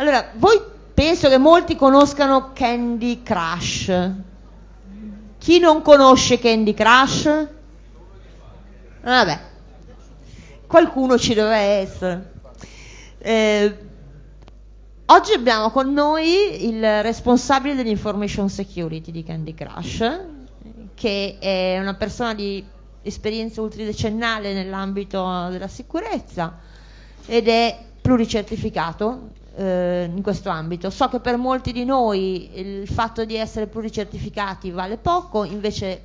Allora, voi penso che molti conoscano Candy Crush. Chi non conosce Candy Crush? Ah, vabbè, qualcuno ci deve essere. Eh, oggi abbiamo con noi il responsabile dell'information security di Candy Crush, che è una persona di esperienza ultridecennale nell'ambito della sicurezza ed è pluricertificato eh, in questo ambito. So che per molti di noi il fatto di essere pluricertificati vale poco, invece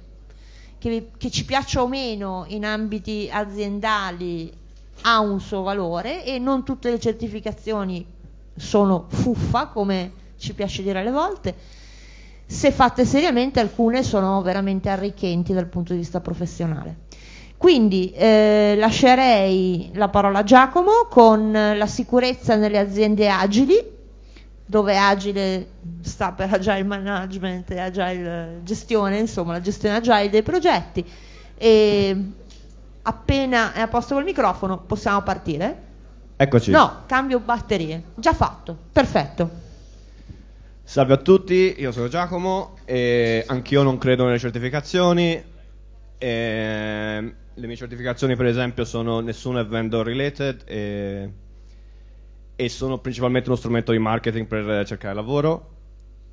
che, che ci piaccia o meno in ambiti aziendali ha un suo valore e non tutte le certificazioni sono fuffa come ci piace dire alle volte. Se fatte seriamente alcune sono veramente arricchenti dal punto di vista professionale. Quindi eh, lascerei la parola a Giacomo con la sicurezza nelle aziende agili, dove agile sta per agile management e agile gestione, insomma la gestione agile dei progetti. E appena è a posto col microfono possiamo partire. Eccoci. No, cambio batterie. Già fatto, perfetto. Salve a tutti, io sono Giacomo e anch'io non credo nelle certificazioni. E ehm, le mie certificazioni per esempio sono nessuna è vendor related e, e, sono principalmente uno strumento di marketing per cercare lavoro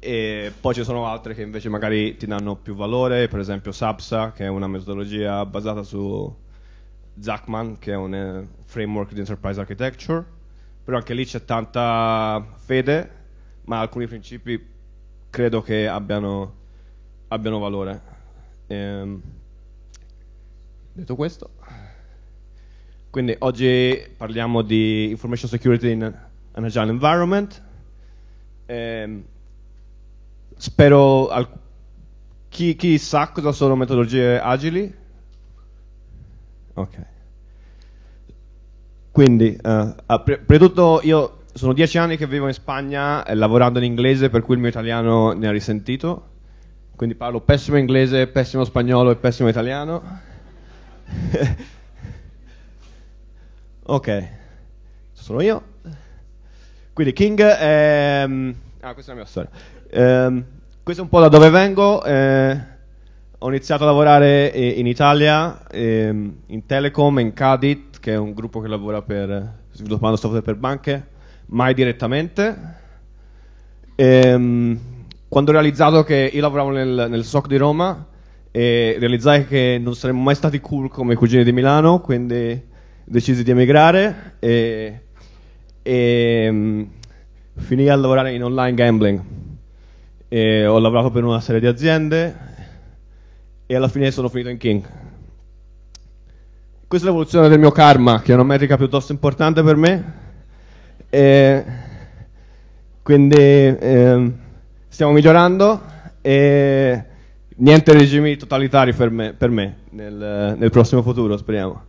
e poi ci sono altre che invece magari ti danno più valore, per esempio SAPSA che è una metodologia basata su Zachman che è un eh, framework di enterprise architecture, però anche lì c'è tanta fede, ma alcuni principi credo che abbiano, abbiano valore. Ehm, Detto questo, quindi oggi parliamo di Information Security in an Agile Environment. Eh, spero al, chi, chi, sa cosa sono metodologie agili? Ok. Quindi, eh, prima di tutto io sono dieci anni che vivo in Spagna eh, lavorando in inglese, per cui il mio italiano ne ha risentito. Quindi parlo pessimo inglese, pessimo spagnolo e pessimo italiano ok, sono io. Quindi King è... Mm, ah, questa è la mia storia. Eh, questo è un po' da dove vengo. Eh, ho iniziato a lavorare eh, in Italia, eh, in Telecom, in Cadit, che è un gruppo che lavora per sviluppando software per banche, mai direttamente. Ehm, quando ho realizzato che io lavoravo nel, nel SOC di Roma, e realizzai che non saremmo mai stati cool come i cugini di Milano, quindi decisi di emigrare e, e mh, mm, finii a lavorare in online gambling. E ho lavorato per una serie di aziende e alla fine sono finito in King. Questa è l'evoluzione del mio karma, che è una metrica piuttosto importante per me. E quindi eh, stiamo migliorando e niente regimi totalitari per me, per me nel, nel, prossimo futuro, speriamo.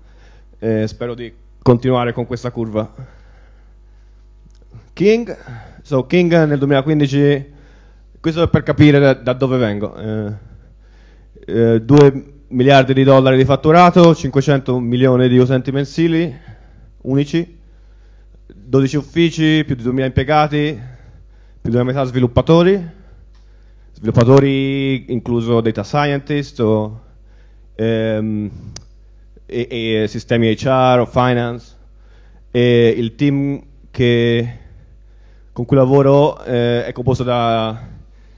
Eh, spero di continuare con questa curva. King, so King nel 2015, questo è per capire da, da dove vengo. Eh, eh, 2 miliardi di dollari di fatturato, 500 milioni di utenti mensili, unici, 12 uffici, più di 2000 impiegati, più della metà sviluppatori sviluppatori, incluso data scientist o, ehm, e, e sistemi HR o finance. E il team che, con cui lavoro eh, è composto da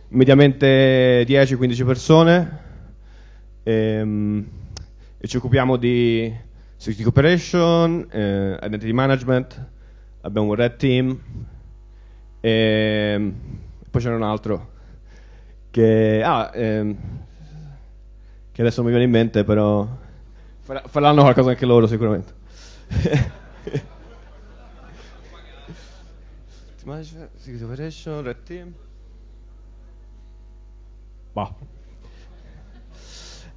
mediamente 10-15 persone ehm, e ci occupiamo di security cooperation, eh, identity management, abbiamo un red team ehm, e poi c'è un altro che, ah, ehm, che adesso non mi viene in mente, però faranno qualcosa anche loro sicuramente. Bah.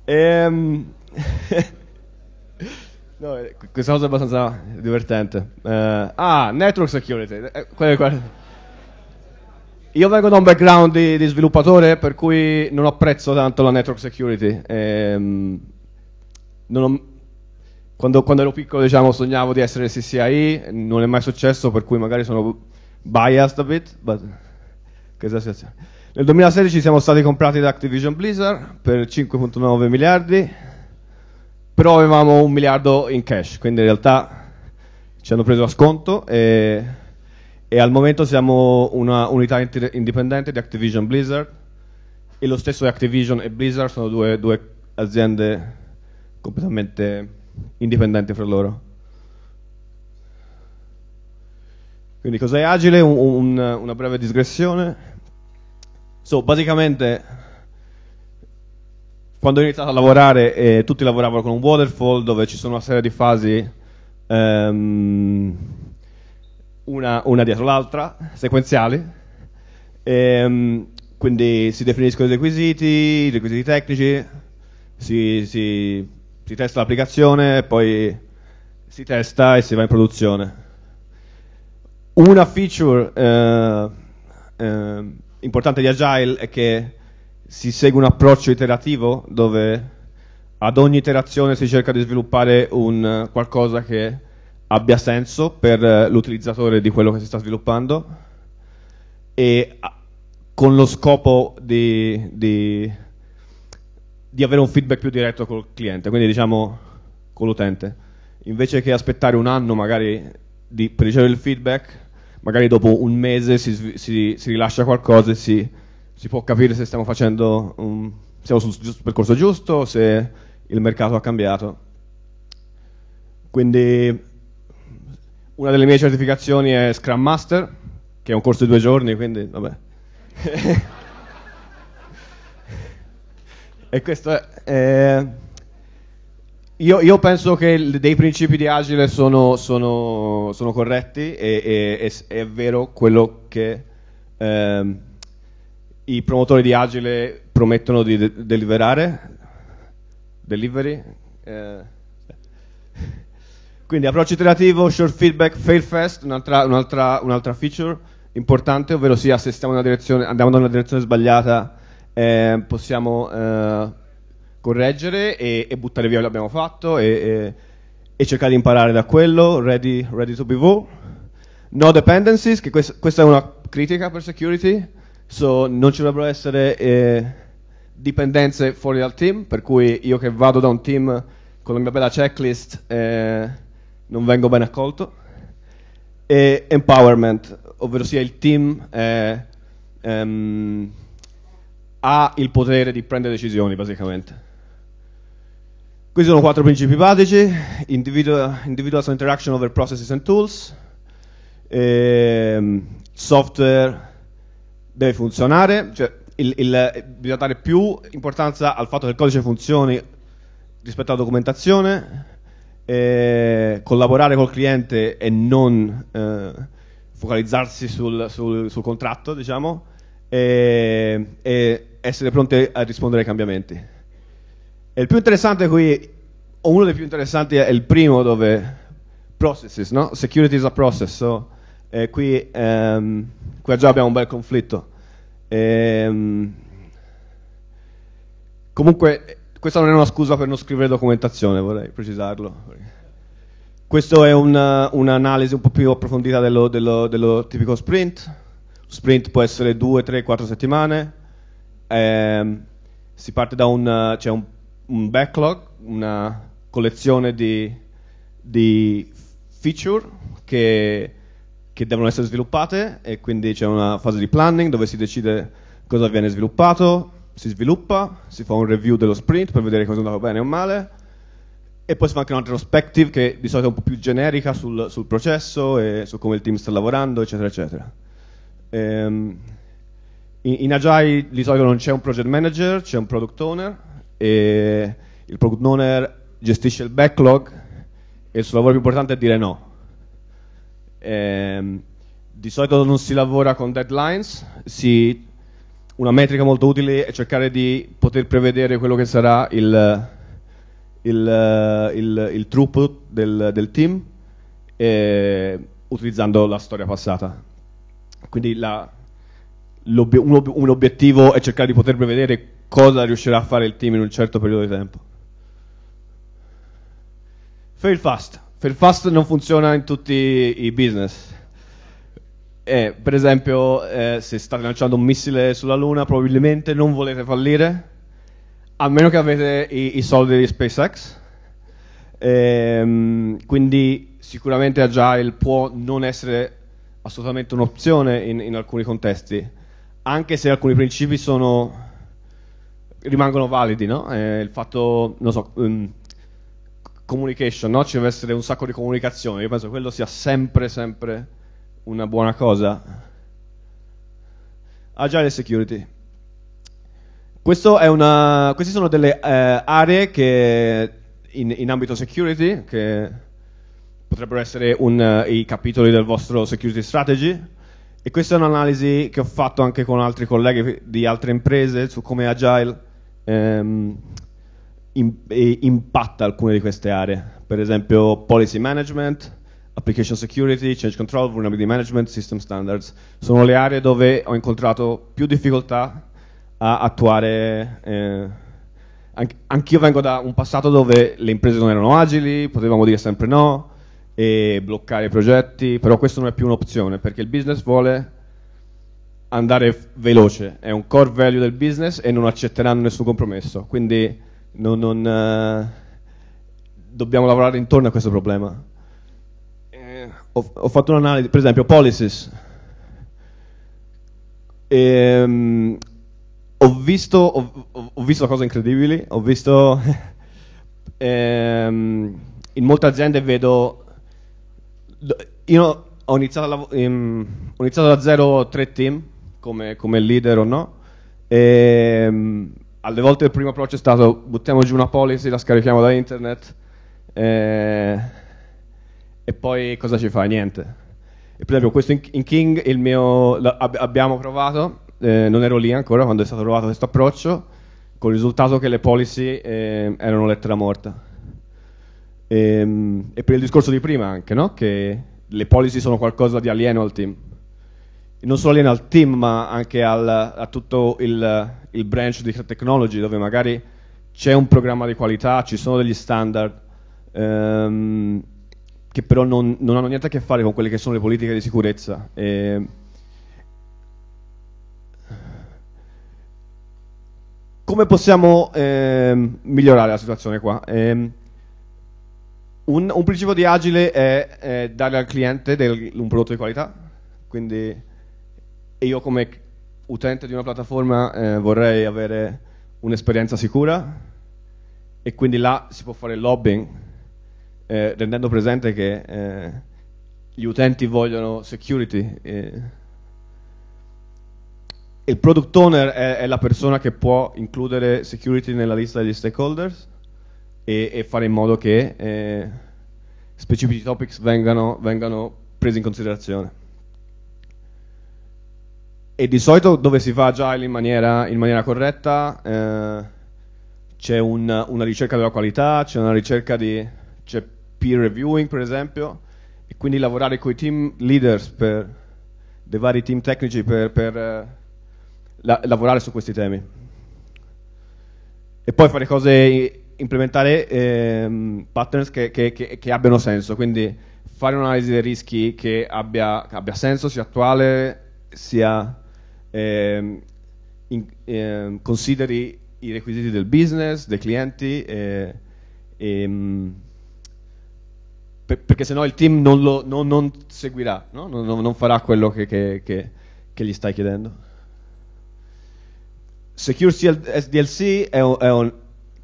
Ehm, no, eh, questa cosa è abbastanza divertente. Eh, ah, network security. Eh, io vengo da un background di, di, sviluppatore per cui non apprezzo tanto la network security. Ehm, ho, quando, quando, ero piccolo diciamo, sognavo di essere CCI, non è mai successo per cui magari sono biased a bit, but... che esasperazione. Nel 2016 siamo stati comprati da Activision Blizzard per 5.9 miliardi, però avevamo un miliardo in cash, quindi in realtà ci hanno preso a sconto e e al momento siamo una unità indipendente di Activision Blizzard e lo stesso Activision e Blizzard sono due, due aziende completamente indipendenti fra loro. Quindi cos'è Agile? Un, un, una breve digressione. So, basicamente, quando ho iniziato a lavorare, eh, tutti lavoravano con un waterfall dove ci sono una serie di fasi ehm, una, una dietro l'altra, sequenziali. E, ehm, quindi si definiscono i requisiti, i requisiti tecnici, si, si, si testa l'applicazione, poi si testa e si va in produzione. Una feature eh, eh, importante di Agile è che si segue un approccio iterativo dove ad ogni iterazione si cerca di sviluppare un qualcosa che abbia senso per eh, l'utilizzatore di quello che si sta sviluppando e ah, con lo scopo di, di, di avere un feedback più diretto col cliente, quindi diciamo con l'utente. Invece che aspettare un anno magari di, per ricevere il feedback, magari dopo un mese si, si, si rilascia qualcosa e si, si, può capire se stiamo facendo un, siamo sul giusto, percorso giusto, se il mercato ha cambiato. Quindi una delle mie certificazioni è Scrum Master, che è un corso di due giorni, quindi vabbè. e questo è... Eh, io, io, penso che dei principi di Agile sono, sono, sono corretti e, e, e, è vero quello che eh, i promotori di Agile promettono di de deliverare, delivery. Eh. Quindi approccio iterativo, short feedback, fail fast, un'altra, un'altra, un'altra feature importante, ovvero sia se stiamo andiamo da una direzione sbagliata eh, possiamo eh, correggere e, e, buttare via quello che abbiamo fatto e, e, e, cercare di imparare da quello, ready, ready to pivot. No dependencies, che quest, questa è una critica per security, so non ci dovrebbero essere eh, dipendenze fuori dal team, per cui io che vado da un team con la mia bella checklist eh, non vengo ben accolto, e empowerment, ovvero sia il team è, eh, um, ehm, ha il potere di prendere decisioni basicamente. Questi sono quattro principi basici, individual, individual interaction over processes and tools, e, ehm, software deve funzionare, cioè il, il, bisogna dare più importanza al fatto che il codice funzioni rispetto alla documentazione, eh, collaborare col cliente e non eh, focalizzarsi sul, sul, sul, contratto, diciamo, e, e essere pronti a rispondere ai cambiamenti. E il più interessante qui, o uno dei più interessanti è il primo dove processes, no? Security is a process, so, eh, qui, ehm, qui, già abbiamo un bel conflitto. Ehm, comunque questa non è una scusa per non scrivere documentazione, vorrei precisarlo. Questa è uh, un'analisi un, po' più approfondita dello, dello, dello tipico sprint. Sprint può essere 2, 3, 4 settimane. Eh, si parte da un, cioè un, un backlog, una collezione di, di feature che, che, devono essere sviluppate e quindi c'è una fase di planning dove si decide cosa viene sviluppato, si sviluppa, si fa un review dello sprint per vedere cosa è andato bene o male, e poi si fa anche una retrospective che di solito è un po' più generica sul, sul processo e su come il team sta lavorando, eccetera, eccetera. Ehm, in, in Agile di solito non c'è un project manager, c'è un product owner e il product owner gestisce il backlog e il suo lavoro più importante è dire no. Ehm, di solito non si lavora con deadlines, si una metrica molto utile è cercare di poter prevedere quello che sarà il, il, il, il throughput del, del team eh, utilizzando la storia passata. Quindi la, un, ob un obiettivo è cercare di poter prevedere cosa riuscirà a fare il team in un certo periodo di tempo. Fail fast. Fail fast non funziona in tutti i business. Eh, per esempio, eh, se state lanciando un missile sulla Luna, probabilmente non volete fallire, a meno che avete i, i soldi di SpaceX. Ehm, quindi sicuramente Agile può non essere assolutamente un'opzione in, in, alcuni contesti, anche se alcuni principi sono, rimangono validi, no? eh, il fatto, non so, um, communication, no? Ci deve essere un sacco di comunicazione, io penso che quello sia sempre, sempre una buona cosa? Agile ah, Security. Una, queste sono delle eh, aree che in, in, ambito security, che potrebbero essere un, uh, i capitoli del vostro security strategy, e questa è un'analisi che ho fatto anche con altri colleghi di altre imprese su come Agile ehm, in, eh, impatta alcune di queste aree, per esempio policy management, application security, change control, vulnerability management, system standards. Sono le aree dove ho incontrato più difficoltà a attuare. Eh, anch'io vengo da un passato dove le imprese non erano agili, potevamo dire sempre no e bloccare i progetti, però questo non è più un'opzione perché il business vuole andare veloce, è un core value del business e non accetteranno nessun compromesso, quindi non, non, eh, dobbiamo lavorare intorno a questo problema ho, ho fatto un'analisi, per esempio, policies. E, ehm, ho, visto, ho, ho, visto, cose incredibili, ho visto... um, in molte aziende vedo... Io ho iniziato, um, ho iniziato da zero tre team, come, come leader o no, e, alle volte il primo approccio è stato buttiamo giù una policy, la scarichiamo da internet... E, eh, e poi cosa ci fai? Niente. E per esempio questo in, King il mio, ab- abbiamo provato, eh, non ero lì ancora quando è stato provato questo approccio, con il risultato che le policy eh, erano lettera morta. E, ehm, e, per il discorso di prima anche, no? che le policy sono qualcosa di alieno al team. Non solo alieno al team, ma anche al, a tutto il, il branch di technology, dove magari c'è un programma di qualità, ci sono degli standard. Ehm, che però non, non, hanno niente a che fare con quelle che sono le politiche di sicurezza. Eh, come possiamo eh, migliorare la situazione qua? Eh, un, un, principio di agile è, è dare al cliente del, un prodotto di qualità, quindi io come utente di una piattaforma eh, vorrei avere un'esperienza sicura e quindi là si può fare il lobbying eh, rendendo presente che eh, gli utenti vogliono security. Eh. Il product owner è, è, la persona che può includere security nella lista degli stakeholders e, e fare in modo che eh, specifici topics vengano, vengano presi in considerazione e di solito dove si fa agile in maniera, in maniera corretta eh, c'è un, una ricerca della qualità, c'è una ricerca di... c'è peer reviewing per esempio, e quindi lavorare con i team leaders per, dei vari team tecnici per, per eh, la, lavorare su questi temi. E poi fare cose, implementare eh, patterns che, che, che, che, abbiano senso, quindi fare un'analisi dei rischi che abbia, abbia senso, sia attuale, sia eh, in, ehm, consideri i requisiti del business, dei clienti. E, eh, e, ehm, per, perché sennò il team non, lo, non, non seguirà, no? non, non, farà quello che, che, che, che, gli stai chiedendo. Secure SDLC è, è un,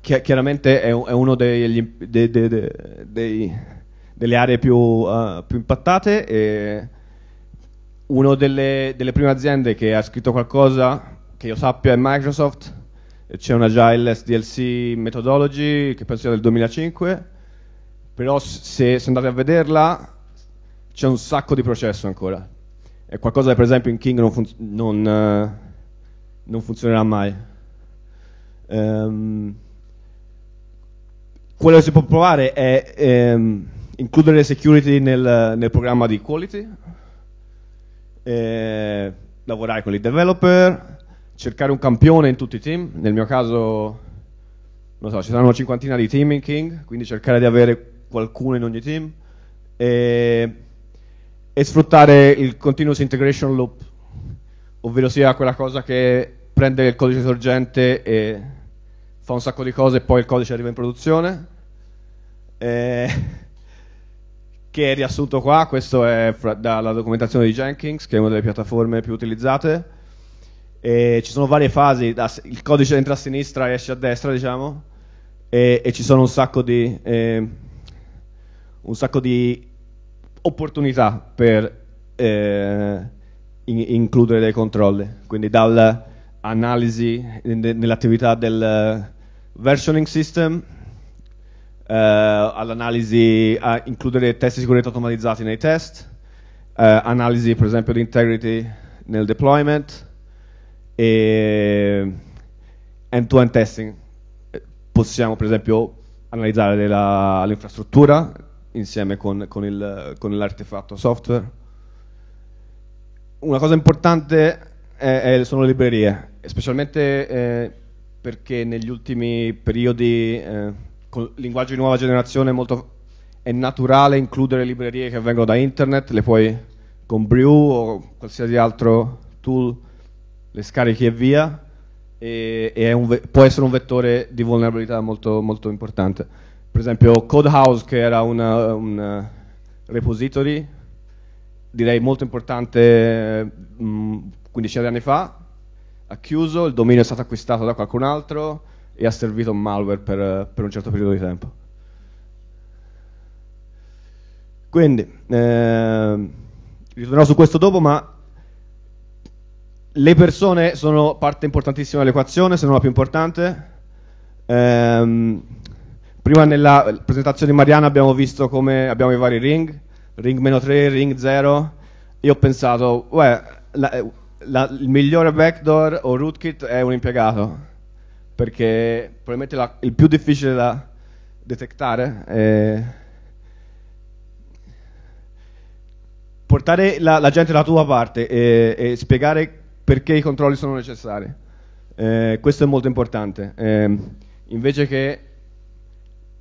chiaramente è, un, è uno degli, dei, dei, dei, delle aree più, uh, più impattate e una delle, delle, prime aziende che ha scritto qualcosa che io sappia è Microsoft, c'è una Agile SDLC Methodology che penso sia del 2005 però se, se andate a vederla c'è un sacco di processo ancora. È qualcosa che per esempio in King non, funz- non, eh, non funzionerà mai. Um, quello che si può provare è ehm, includere security nel, nel, programma di quality, eh, lavorare con i developer, cercare un campione in tutti i team. Nel mio caso, non so, ci saranno una cinquantina di team in King, quindi cercare di avere qualcuno in ogni team e, e sfruttare il continuous integration loop, ovvero sia quella cosa che prende il codice sorgente e fa un sacco di cose e poi il codice arriva in produzione. Eh, che è riassunto qua, questo è fra, dalla documentazione di Jenkins, che è una delle piattaforme più utilizzate. E ci sono varie fasi, da, il codice entra a sinistra e esce a destra, diciamo, e, e ci sono un sacco di eh, un sacco di opportunità per eh, in, includere dei controlli, quindi dall'analisi nell'attività del eh, versioning system eh, all'analisi a includere test di sicurezza automatizzati nei test, eh, analisi per esempio di integrity nel deployment e end-to-end -end testing. Eh, possiamo per esempio analizzare l'infrastruttura, insieme con, con, il, con l'artefatto software. Una cosa importante è, è, sono le librerie, specialmente eh, perché negli ultimi periodi eh, con il linguaggio di nuova generazione è, molto, è naturale includere librerie che vengono da internet, le puoi con Brew o qualsiasi altro tool le scarichi e via, e, e un, può essere un vettore di vulnerabilità molto, molto importante per esempio Codehouse che era una, un repository direi molto importante mh, mm, 15 anni fa ha chiuso, il dominio è stato acquistato da qualcun altro e ha servito un malware per, per un certo periodo di tempo quindi eh, ritornerò su questo dopo ma le persone sono parte importantissima dell'equazione se non la più importante ehm, Prima nella presentazione di Mariana abbiamo visto come abbiamo i vari ring, ring meno 3, ring 0, io ho pensato, uè, la, eh, la, il migliore backdoor o rootkit è un impiegato, perché probabilmente la, il più difficile da detectare è portare la, la, gente dalla tua parte e, e, spiegare perché i controlli sono necessari. Eh, questo è molto importante. Eh, invece che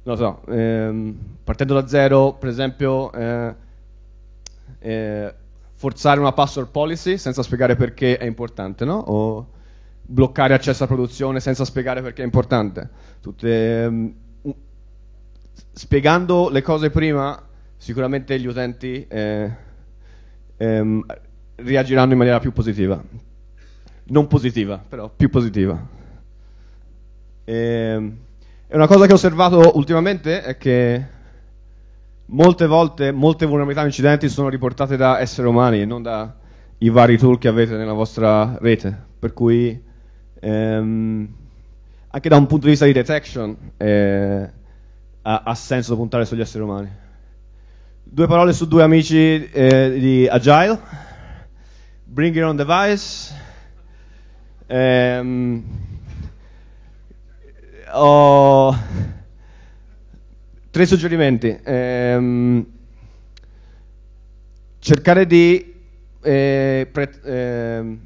lo so, ehm, partendo da zero, per esempio, eh, eh, forzare una password policy senza spiegare perché è importante, no? O bloccare accesso a produzione senza spiegare perché è importante. Tutte, ehm, spiegando le cose prima, sicuramente gli utenti eh, ehm, reagiranno in maniera più positiva. Non positiva, però più positiva. Ehm, e una cosa che ho osservato ultimamente è che molte volte molte vulnerabilità incidenti sono riportate da esseri umani e non dai vari tool che avete nella vostra rete. Per cui ehm, anche da un punto di vista di detection eh, ha, ha, senso puntare sugli esseri umani. Due parole su due amici eh, di Agile. Bring your own device. Ehm, ho tre suggerimenti. Ehm, cercare di eh, pre- eh,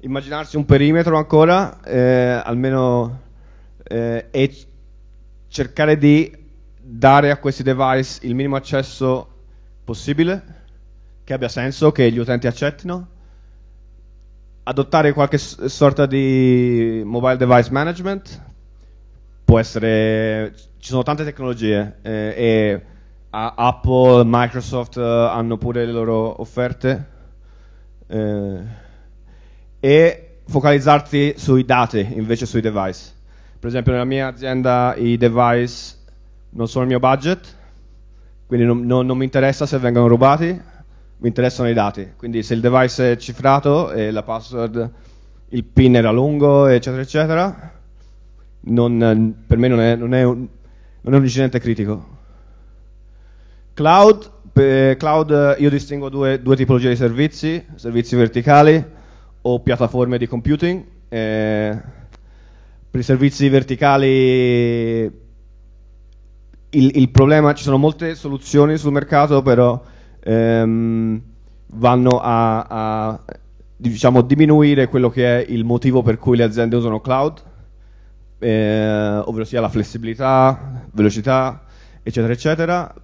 immaginarsi un perimetro ancora, eh, almeno, eh, e cercare di dare a questi device il minimo accesso possibile, che abbia senso, che gli utenti accettino, adottare qualche sorta di mobile device management, può essere, ci sono tante tecnologie eh, e Apple, Microsoft eh, hanno pure le loro offerte eh, e focalizzarti sui dati invece sui device. Per esempio nella mia azienda i device non sono il mio budget, quindi non, non, non mi interessa se vengono rubati, mi interessano i dati. Quindi se il device è cifrato e la password, il pin era lungo, eccetera, eccetera, non, eh, per me non è, non, è un, non è, un, incidente critico. Cloud, per cloud eh, io distingo due, due, tipologie di servizi, servizi verticali o piattaforme di computing. Eh, per i servizi verticali il, il, problema, ci sono molte soluzioni sul mercato, però ehm, vanno a, a diciamo, diminuire quello che è il motivo per cui le aziende usano cloud eh, ovvero sia la flessibilità, velocità, eccetera, eccetera.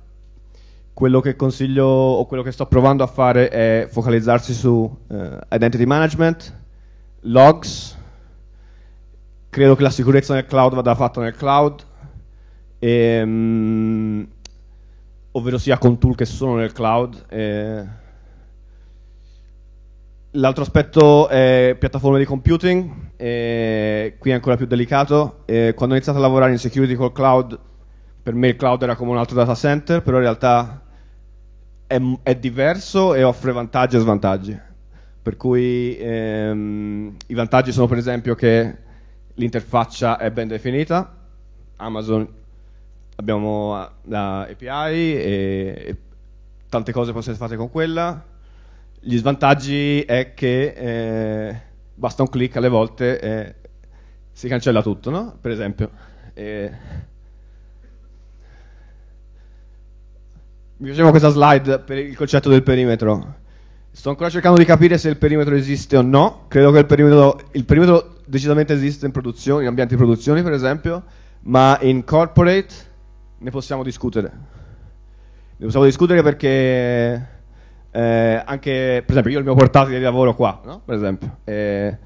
Quello che consiglio o quello che sto provando a fare è focalizzarsi su eh, identity management, logs. Credo che la sicurezza nel cloud vada fatta nel cloud, e, mm, ovvero sia con tool che sono nel cloud. E, eh, L'altro aspetto è piattaforme di computing, qui è ancora più delicato. E quando ho iniziato a lavorare in security col cloud, per me il cloud era come un altro data center, però in realtà è, è diverso e offre vantaggi e svantaggi. Per cui ehm, i vantaggi sono per esempio che l'interfaccia è ben definita, Amazon abbiamo ah, la API e, e tante cose possono essere fatte con quella gli svantaggi è che eh, basta un clic alle volte e si cancella tutto, no? Per esempio. E... Mi piaceva questa slide per il concetto del perimetro. Sto ancora cercando di capire se il perimetro esiste o no. Credo che il perimetro, il perimetro decisamente esiste in produzione, in ambienti di produzione per esempio, ma in corporate ne possiamo discutere. Ne possiamo discutere perché eh, anche, per esempio, io ho il mio portatile di lavoro qua, no? per esempio. Eh,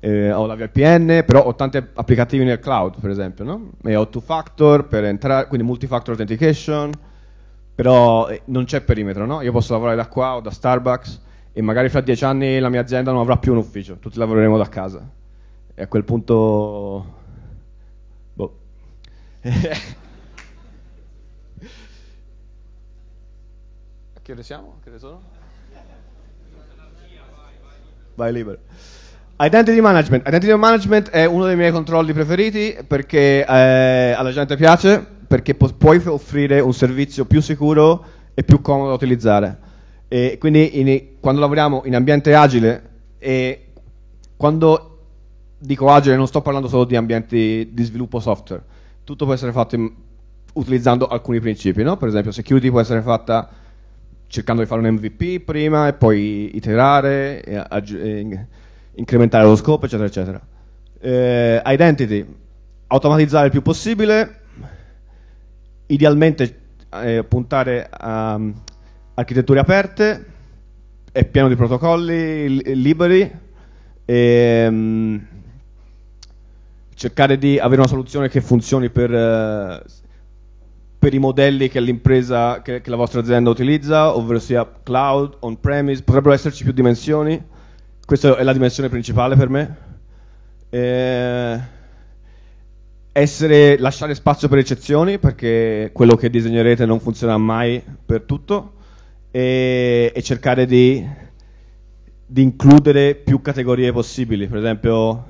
eh, ho la VPN, però ho tanti applicativi nel cloud, per esempio, no? E ho two factor per entrare, quindi multi-factor authentication, però eh, non c'è perimetro, no? Io posso lavorare da qua o da Starbucks e magari fra dieci anni la mia azienda non avrà più un ufficio, tutti lavoreremo da casa. E a quel punto... Boh. Che ore siamo? Che ore sono? Vai libero. Identity management. Identity management è uno dei miei controlli preferiti perché eh, alla gente piace, perché pu- puoi offrire un servizio più sicuro e più comodo da utilizzare. E quindi in, quando lavoriamo in ambiente agile e quando dico agile non sto parlando solo di ambienti di sviluppo software, tutto può essere fatto in, utilizzando alcuni principi, no? per esempio security può essere fatta cercando di fare un MVP prima e poi iterare, e e incrementare lo scopo, eccetera, eccetera. Eh, identity, automatizzare il più possibile, idealmente eh, puntare a um, architetture aperte, e pieno di protocolli li- liberi, e, um, cercare di avere una soluzione che funzioni per... Uh, per i modelli che l'impresa, che, che la vostra azienda utilizza, ovvero sia cloud, on-premise, potrebbero esserci più dimensioni? Questa è la dimensione principale per me. Eh, essere, lasciare spazio per eccezioni, perché quello che disegnerete non funzionerà mai per tutto, e, e cercare di, di includere più categorie possibili, per esempio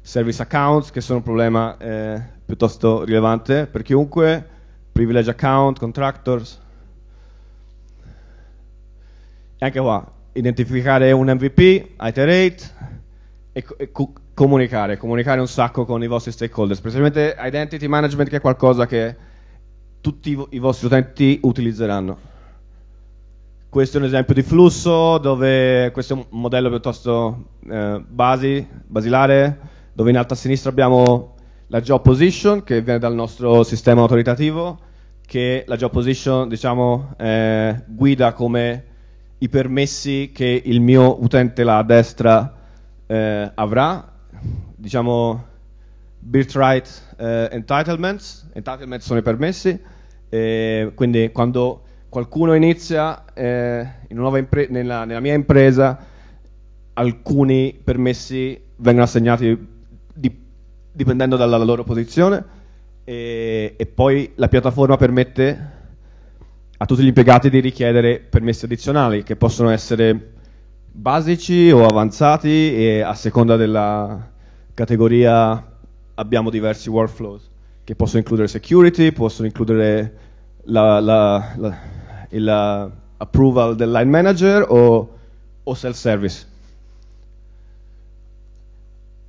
service accounts, che sono un problema eh, piuttosto rilevante per chiunque, privilege account, contractors. E anche qua, identificare un MVP, iterate e, e co comunicare, comunicare un sacco con i vostri stakeholder, specialmente identity management che è qualcosa che tutti i vostri utenti utilizzeranno. Questo è un esempio di flusso dove questo è un modello piuttosto eh, basi, basilare, dove in alto a sinistra abbiamo la job position che viene dal nostro sistema autoritativo, che la job position diciamo, eh, guida come i permessi che il mio utente là a destra eh, avrà, diciamo birthright eh, entitlements, entitlements sono i permessi, quindi quando qualcuno inizia eh, in impre- nella, nella, mia impresa alcuni permessi vengono assegnati di, dipendendo dalla loro posizione e, e, poi la piattaforma permette a tutti gli impiegati di richiedere permessi addizionali che possono essere basici o avanzati e a seconda della categoria abbiamo diversi workflows che possono includere security, possono includere la, la, la, uh, del line manager o, o self-service.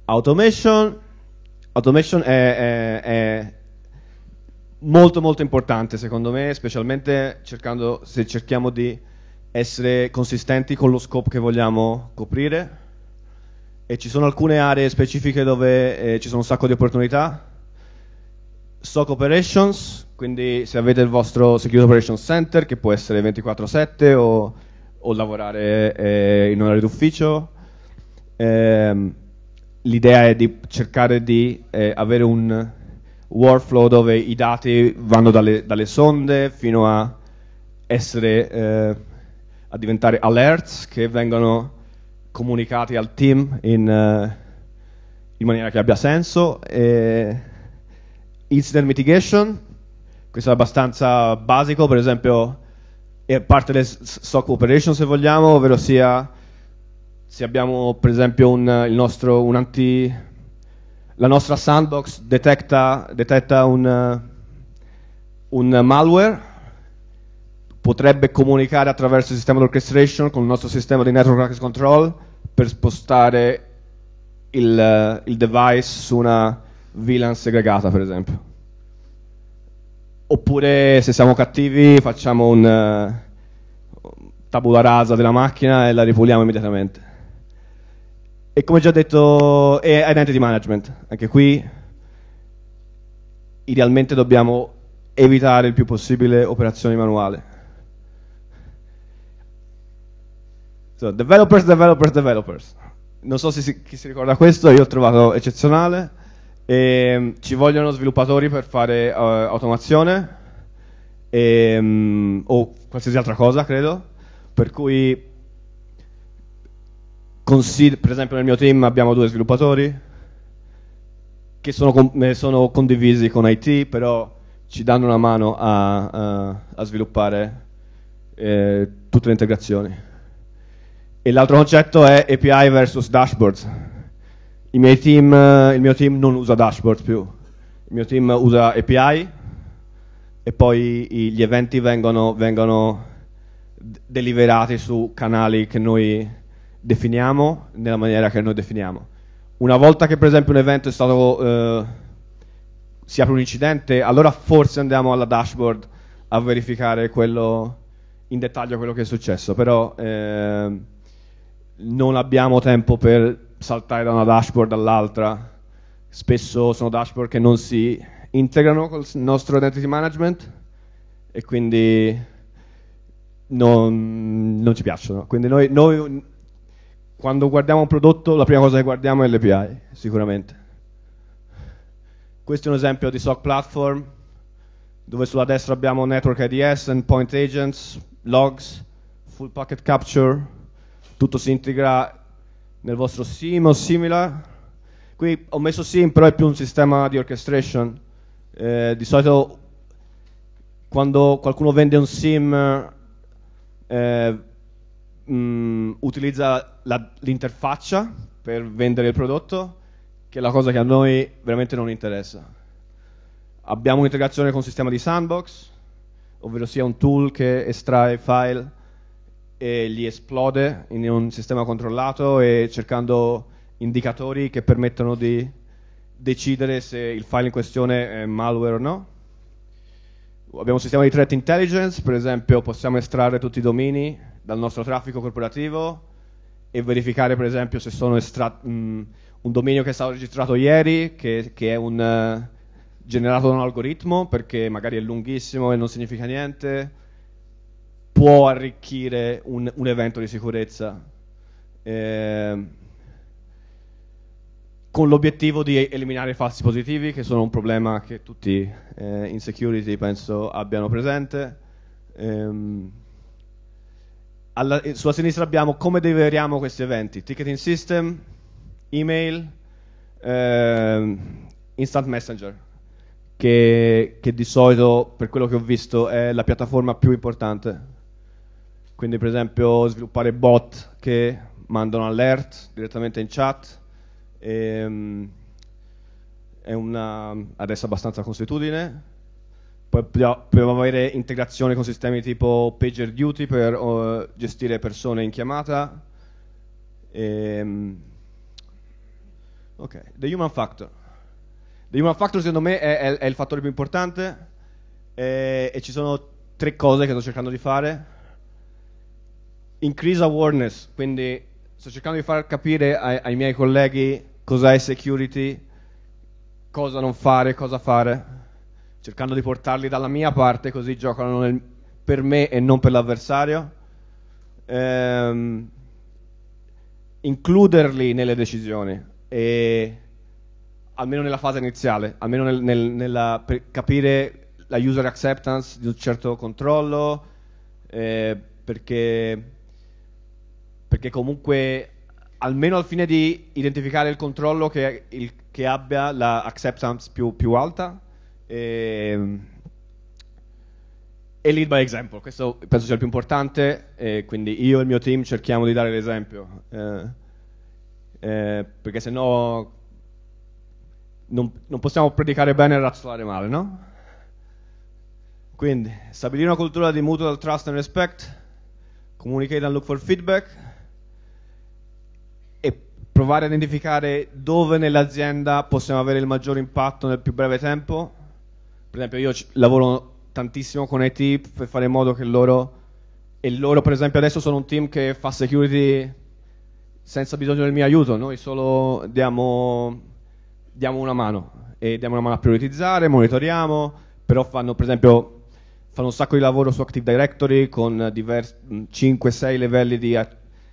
Automation automation è, è, è molto molto importante secondo me, specialmente cercando, se cerchiamo di essere consistenti con lo scope che vogliamo coprire e ci sono alcune aree specifiche dove eh, ci sono un sacco di opportunità. SOC Operations, quindi se avete il vostro Security Operations Center che può essere 24/7 o, o lavorare eh, in un'area d'ufficio. Ehm, l'idea è di cercare di eh, avere un workflow dove i dati vanno dalle, dalle sonde fino a, essere, eh, a diventare alerts che vengono comunicati al team in, uh, in maniera che abbia senso. E eh, incident mitigation, questo è abbastanza basico, per esempio è parte del SOC operation se vogliamo, ovvero sia se abbiamo per esempio un, nostro, un anti, la nostra sandbox detecta, detecta un, un, malware, potrebbe comunicare attraverso il sistema di orchestration con il nostro sistema di network access control per spostare il, il device su una VLAN segregata per esempio. Oppure se siamo cattivi facciamo un tabula rasa della macchina e la ripuliamo immediatamente. E come già detto, è identity management. Anche qui, idealmente dobbiamo evitare il più possibile operazioni manuali. So, developers, developers, developers. Non so se si, chi si ricorda questo, io ho trovato eccezionale. E, ehm, ci vogliono sviluppatori per fare uh, automazione e, um, o qualsiasi altra cosa, credo. Per cui Consid- per esempio nel mio team abbiamo due sviluppatori che sono, con- eh, sono condivisi con IT, però ci danno una mano a, a, a sviluppare eh, tutte le integrazioni. E l'altro concetto è API versus dashboards. Team, il mio team non usa dashboard più, il mio team usa API e poi gli eventi vengono, vengono deliverati su canali che noi definiamo nella maniera che noi definiamo. Una volta che per esempio un evento è stato, eh, si apre un incidente, allora forse andiamo alla dashboard a verificare quello, in dettaglio quello che è successo, però eh, non abbiamo tempo per saltare da una dashboard all'altra, spesso sono dashboard che non si integrano col nostro identity management e quindi non, non ci piacciono. Quindi noi, noi quando guardiamo un prodotto la prima cosa che guardiamo è l'API, sicuramente. Questo è un esempio di SOC Platform, dove sulla destra abbiamo Network IDS, Endpoint Agents, Logs, Full Packet Capture, tutto si integra nel vostro SIM o simila. Qui ho messo SIM, però è più un sistema di orchestration. Eh, di solito quando qualcuno vende un SIM... Eh, mh, mm, utilizza la, l'interfaccia per vendere il prodotto, che è la cosa che a noi veramente non interessa. Abbiamo un'integrazione con il sistema di sandbox, ovvero sia un tool che estrae file e li esplode in un sistema controllato e cercando indicatori che permettono di decidere se il file in questione è malware o no. Abbiamo un sistema di threat intelligence, per esempio possiamo estrarre tutti i domini dal nostro traffico corporativo e verificare per esempio se sono estratti un dominio che è stato registrato ieri, che, che è un, uh, generato da un algoritmo, perché magari è lunghissimo e non significa niente, può arricchire un, un evento di sicurezza. Eh, con l'obiettivo di eliminare i falsi positivi, che sono un problema che tutti eh, in security penso abbiano presente. eh, alla, eh, sulla sinistra abbiamo come deliveriamo questi eventi, ticketing system, email, eh, instant messenger, che, che, di solito per quello che ho visto è la piattaforma più importante. Quindi per esempio sviluppare bot che mandano alert direttamente in chat, e, um, è una adesso abbastanza consuetudine avere integrazione con sistemi tipo PagerDuty per uh, gestire persone in chiamata. E, ehm, ok, the human factor. The human factor secondo me è, è, è il fattore più importante e, e, ci sono tre cose che sto cercando di fare. Increase awareness, quindi sto cercando di far capire ai, ai miei colleghi cos'è security, cosa non fare, cosa fare cercando di portarli dalla mia parte così giocano nel, per me e non per l'avversario. Ehm, includerli nelle decisioni, e, almeno nella fase iniziale, almeno nel, nel, nella, per capire la user acceptance di un certo controllo, eh, perché, perché comunque almeno al fine di identificare il controllo che, il, che abbia la più, più alta e, ehm, e lead by example, questo penso sia il più importante, e quindi io e il mio team cerchiamo di dare l'esempio, eh, eh, perché se no non, possiamo predicare bene e razzolare male, no? Quindi, stabilire una cultura di mutual trust and respect, communicate and look for feedback e provare a identificare dove nell'azienda possiamo avere il maggior impatto nel più breve tempo per esempio io lavoro tantissimo con IT per fare in modo che loro, e loro per esempio adesso sono un team che fa security senza bisogno del mio aiuto, noi solo diamo, diamo una mano e diamo una mano a prioritizzare, monitoriamo, però fanno per esempio fanno un sacco di lavoro su Active Directory con 5-6 mm, livelli di,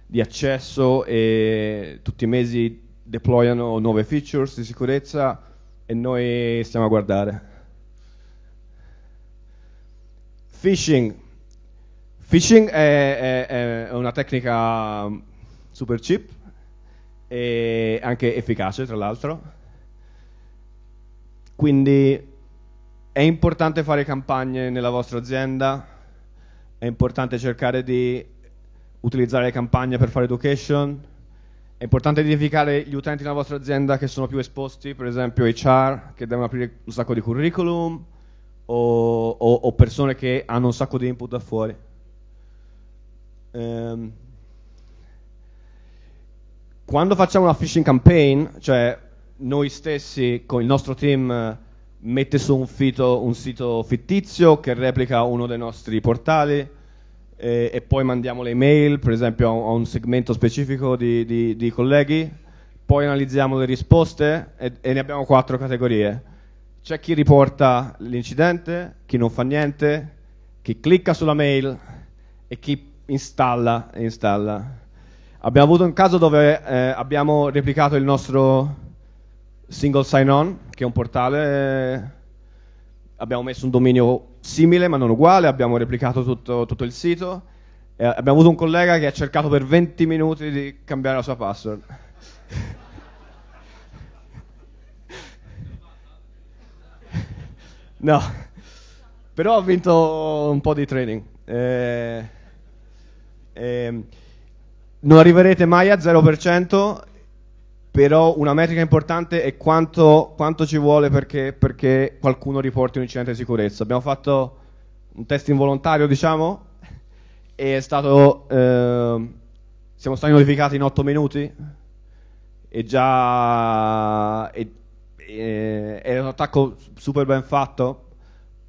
di, accesso e tutti i mesi deployano nuove features di sicurezza e noi stiamo a guardare. Phishing. Phishing è, è, è una tecnica super cheap e anche efficace, tra l'altro. Quindi è importante fare campagne nella vostra azienda, è importante cercare di utilizzare le campagne per fare education, è importante identificare gli utenti nella vostra azienda che sono più esposti, per esempio HR, che devono aprire un sacco di curriculum, o, o, o persone che hanno un sacco di input da fuori. Um, quando facciamo una phishing campaign, cioè noi stessi con il nostro team eh, mette su un, fito, un sito fittizio che replica uno dei nostri portali e, eh, e poi mandiamo le mail, per esempio a un, a un segmento specifico di, di, di, colleghi, poi analizziamo le risposte e, e ne abbiamo quattro categorie. C'è chi riporta l'incidente, chi non fa niente, chi clicca sulla mail e chi installa e installa. Abbiamo avuto un caso dove eh, abbiamo replicato il nostro single sign-on, che è un portale, eh, abbiamo messo un dominio simile ma non uguale, abbiamo replicato tutto, tutto il sito, eh, abbiamo avuto un collega che ha cercato per 20 minuti di cambiare la sua password. No, però ho vinto un po' di training. Eh, eh, non arriverete mai a 0%, però una metrica importante è quanto, quanto ci vuole perché, perché, qualcuno riporti un incidente di sicurezza. Abbiamo fatto un test involontario, diciamo, e stato, eh, siamo stati notificati in 8 minuti e già... E, eh, era un attacco super ben fatto,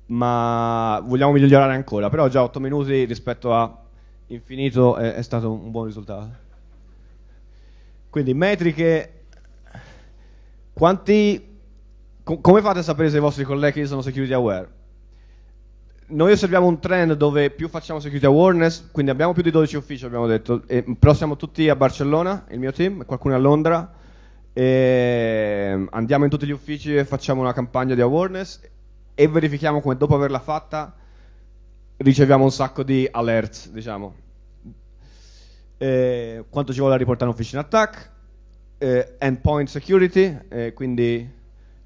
ma vogliamo migliorare ancora. Però già 8 minuti rispetto a infinito è, è stato un buon risultato. Quindi metriche, quanti, com- come fate a sapere se i vostri colleghi sono security aware? Noi osserviamo un trend dove più facciamo security awareness, quindi abbiamo più di 12 uffici abbiamo detto, e, però siamo tutti a Barcellona, il mio team, qualcuno a Londra, e ehm, andiamo in tutti gli uffici e facciamo una campagna di awareness e verifichiamo come dopo averla fatta riceviamo un sacco di alerts diciamo. E ehm, quanto ci vuole a riportare un phishing attack, eh, endpoint security, eh, quindi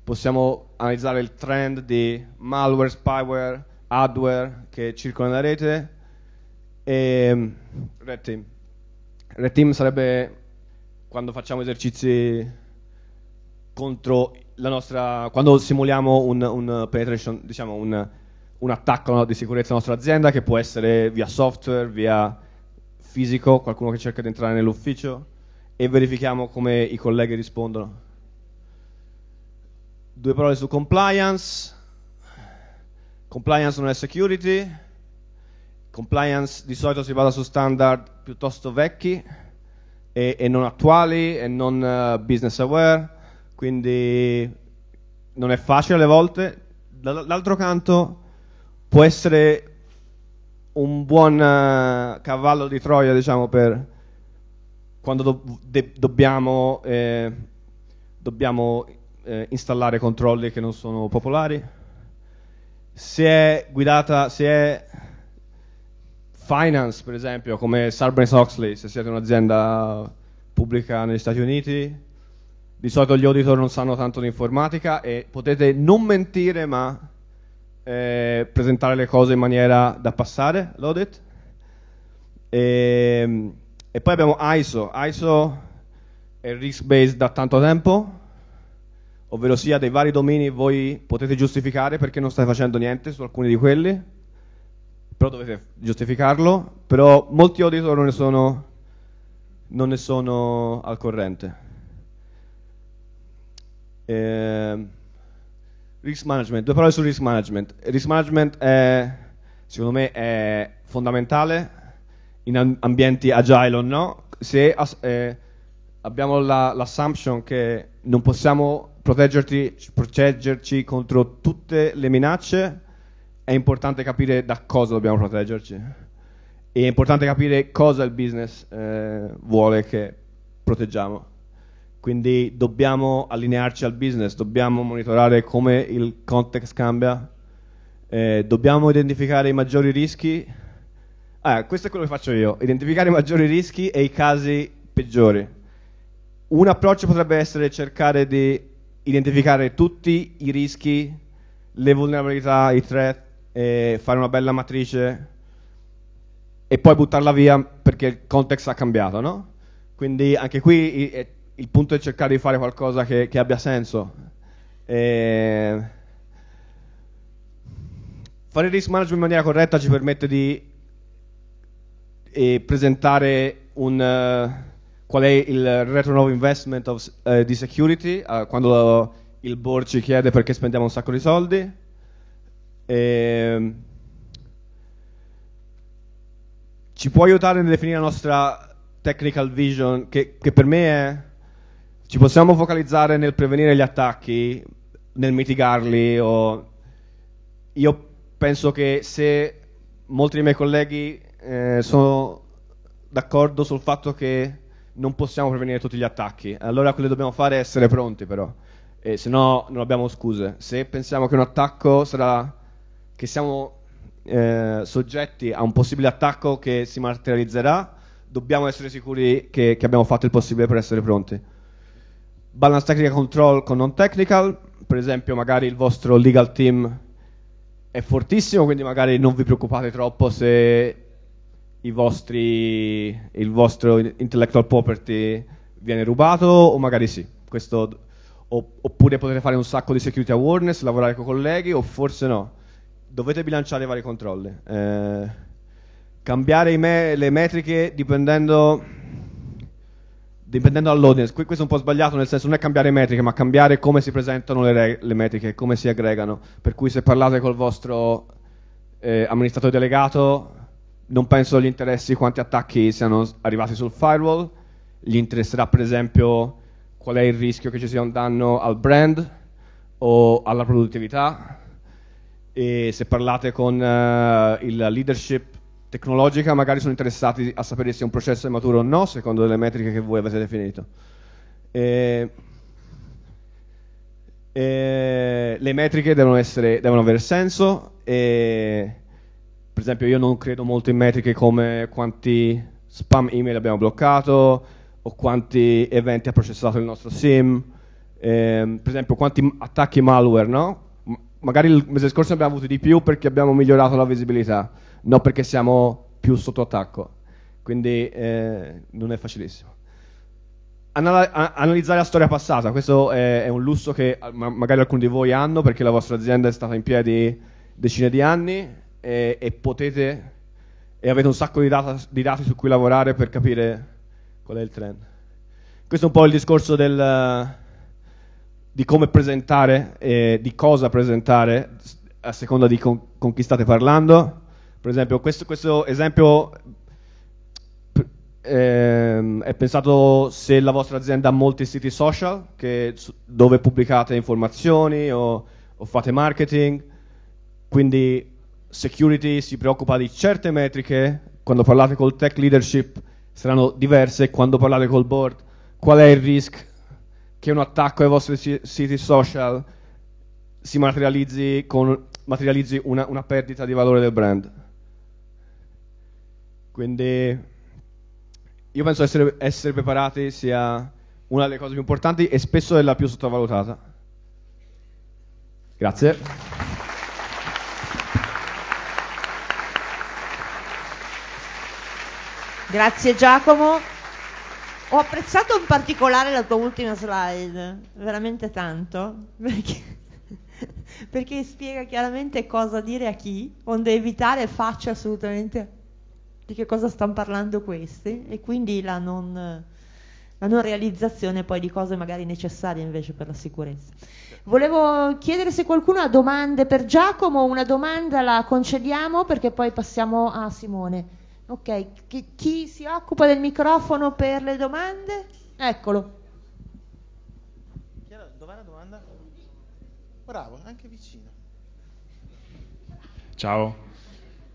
possiamo analizzare il trend di malware, spyware, hardware che circolano nella rete e ehm, red team. Red team sarebbe quando facciamo esercizi contro la nostra... quando simuliamo un, un penetration, diciamo un, un attacco di sicurezza alla nostra azienda che può essere via software, via fisico, qualcuno che cerca di entrare nell'ufficio e verifichiamo come i colleghi rispondono. Due parole su compliance. Compliance non è security. Compliance di solito si basa su standard piuttosto vecchi e, e non attuali e non uh, business aware, quindi non è facile alle volte. D'altro canto può essere un buon uh, cavallo di Troia, diciamo, per quando do dobbiamo, eh, dobbiamo eh, installare controlli che non sono popolari. Se è guidata, se è Finance, per esempio, come Sarbanes Oxley, se siete un'azienda pubblica negli Stati Uniti, di solito gli auditor non sanno tanto di informatica e potete non mentire ma eh, presentare le cose in maniera da passare l'audit. E, ehm, e poi abbiamo ISO. ISO è risk-based da tanto tempo, ovvero sia dei vari domini voi potete giustificare perché non state facendo niente su alcuni di quelli però dovete giustificarlo, però molti auditor non ne sono, non ne sono al corrente. Eh, risk management, due parole su risk management. Risk management è, secondo me è fondamentale in ambienti agile o no, se eh, abbiamo l'assumption la, che non possiamo proteggerci contro tutte le minacce, è importante capire da cosa dobbiamo proteggerci. E è importante capire cosa il business eh, vuole che proteggiamo. Quindi dobbiamo allinearci al business, dobbiamo monitorare come il context cambia, eh, dobbiamo identificare i maggiori rischi. Ah, questo è quello che faccio io, identificare i maggiori rischi e i casi peggiori. Un approccio potrebbe essere cercare di identificare tutti i rischi, le vulnerabilità, i threat, eh, fare una bella matrice e poi buttarla via perché il context ha cambiato, no? Quindi anche qui il, il punto è cercare di fare qualcosa che, che abbia senso. Eh, fare il risk management in maniera corretta ci permette di eh, presentare un, uh, qual è il return of investment of, uh, di security uh, quando il board ci chiede perché spendiamo un sacco di soldi eh, ci può aiutare nel definire la nostra technical vision, che, che, per me è... Ci possiamo focalizzare nel prevenire gli attacchi, nel mitigarli o... Io penso che se molti dei miei colleghi eh, sono d'accordo sul fatto che non possiamo prevenire tutti gli attacchi, allora quello che dobbiamo fare è essere pronti però, e se no non abbiamo scuse. Se pensiamo che un attacco sarà che siamo eh, soggetti a un possibile attacco che si materializzerà, dobbiamo essere sicuri che, che abbiamo fatto il possibile per essere pronti. Balance technical control con non technical, per esempio magari il vostro legal team è fortissimo, quindi magari non vi preoccupate troppo se vostri, il vostro intellectual property viene rubato o magari sì. Questo, oppure potete fare un sacco di security awareness, lavorare con colleghi o forse no dovete bilanciare i vari controlli. Eh, cambiare me- le metriche dipendendo, dipendendo dall'audience. Qui questo è un po' sbagliato, nel senso non è cambiare metriche, ma cambiare come si presentano le, re- le metriche, come si aggregano. Per cui se parlate col vostro eh, amministratore delegato, non penso agli interessi quanti attacchi siano arrivati sul firewall, gli interesserà per esempio qual è il rischio che ci sia un danno al brand o alla produttività e se parlate con uh, il leadership tecnologica magari sono interessati a sapere se è un processo è maturo o no secondo le metriche che voi avete definito. E, e, le metriche devono, essere, devono avere senso e, per esempio io non credo molto in metriche come quanti spam email abbiamo bloccato o quanti eventi ha processato il nostro sim, ehm, per esempio quanti attacchi malware, no? magari il mese scorso ne abbiamo avuti di più perché abbiamo migliorato la visibilità, non perché siamo più sotto attacco. Quindi eh, non è facilissimo. analizzare la storia passata, questo è, è un lusso che ah, ma- magari alcuni di voi hanno perché la vostra azienda è stata in piedi decine di anni e, e potete e avete un sacco di, data- di dati su cui lavorare per capire qual è il trend. Questo è un po' il discorso del di come presentare e di cosa presentare a seconda di con, con chi state parlando. Per esempio, questo, questo esempio ehm, è pensato se la vostra azienda ha molti siti social che, dove pubblicate informazioni o, o fate marketing. Quindi security si preoccupa di certe metriche, quando parlate col tech leadership saranno diverse, quando parlate col board qual è il rischio che un attacco ai vostri siti social si materializzi, con, materializzi una, una perdita di valore del brand. Quindi io penso essere, essere preparati sia una delle cose più importanti e spesso è la più sottovalutata. Grazie. Grazie Giacomo. Ho apprezzato in particolare la tua ultima slide, veramente tanto, perché, perché spiega chiaramente cosa dire a chi, onde evitare faccia assolutamente di che cosa stanno parlando questi e quindi la non, la non realizzazione poi di cose magari necessarie invece per la sicurezza. Volevo chiedere se qualcuno ha domande per Giacomo, una domanda la concediamo perché poi passiamo a Simone. Ok, chi, chi si occupa del microfono per le domande? Eccolo. Dov'è la domanda? Bravo, anche vicino. Ciao.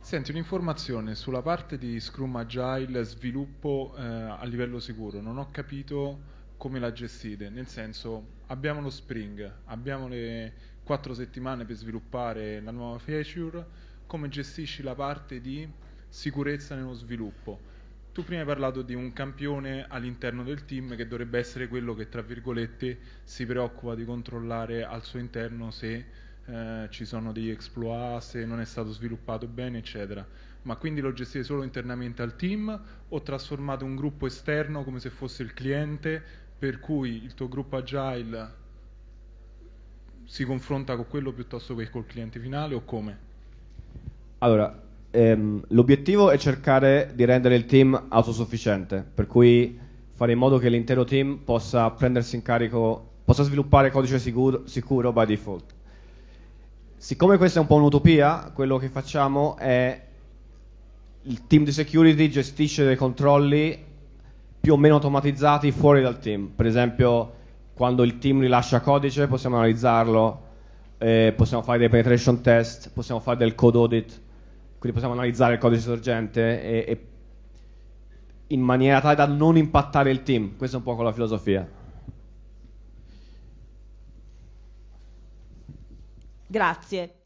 Senti, un'informazione sulla parte di Scrum Agile, sviluppo eh, a livello sicuro. Non ho capito come la gestite, nel senso abbiamo lo Spring, abbiamo le quattro settimane per sviluppare la nuova feature, come gestisci la parte di sicurezza nello sviluppo. Tu prima hai parlato di un campione all'interno del team che dovrebbe essere quello che, tra virgolette, si preoccupa di controllare al suo interno se eh, ci sono degli exploit, se non è stato sviluppato bene, eccetera. Ma quindi lo gestite solo internamente al team o trasformate un gruppo esterno come se fosse il cliente, per cui il tuo gruppo agile si confronta con quello piuttosto che col cliente finale o come? Allora, ehm, l'obiettivo è cercare di rendere il team autosufficiente, per cui fare in modo che l'intero team possa prendersi in carico, possa sviluppare codice sicuro, sicuro by default. Siccome questa è un po' un'utopia, quello che facciamo è il team di security gestisce dei controlli più o meno automatizzati fuori dal team. Per esempio, quando il team rilascia codice possiamo analizzarlo, eh, possiamo fare dei penetration test, possiamo fare del code audit, quindi possiamo analizzare il codice sorgente e, e in maniera tale da non impattare il team. Questa è un po' la filosofia. Grazie.